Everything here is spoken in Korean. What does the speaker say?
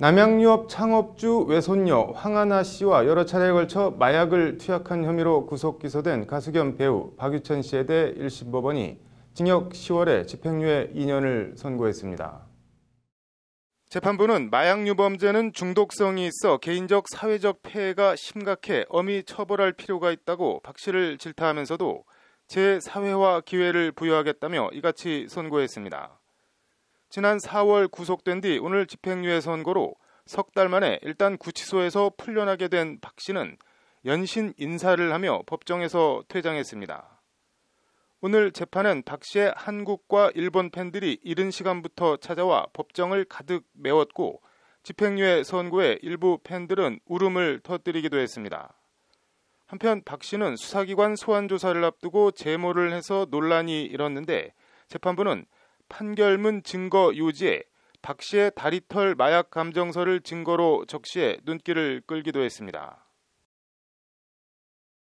남양유업 창업주 외손녀 황하나 씨와 여러 차례에 걸쳐 마약을 투약한 혐의로 구속 기소된 가수 겸 배우 박유천 씨에 대해 1심 법원이 징역 10월에 집행유예 2년을 선고했습니다. 재판부는 마약유 범죄는 중독성이 있어 개인적 사회적 폐해가 심각해 엄히 처벌할 필요가 있다고 박 씨를 질타하면서도 재사회화 기회를 부여하겠다며 이같이 선고했습니다. 지난 4월 구속된 뒤 오늘 집행유예 선고로 석 달 만에 일단 구치소에서 풀려나게 된 박 씨는 연신 인사를 하며 법정에서 퇴장했습니다. 오늘 재판은 박 씨의 한국과 일본 팬들이 이른 시간부터 찾아와 법정을 가득 메웠고 집행유예 선고에 일부 팬들은 울음을 터뜨리기도 했습니다. 한편 박 씨는 수사기관 소환 조사를 앞두고 제모를 해서 논란이 일었는데 재판부는 판결문 증거 요지에 박 씨의 다리털 마약 감정서를 증거로 적시해 눈길을 끌기도 했습니다.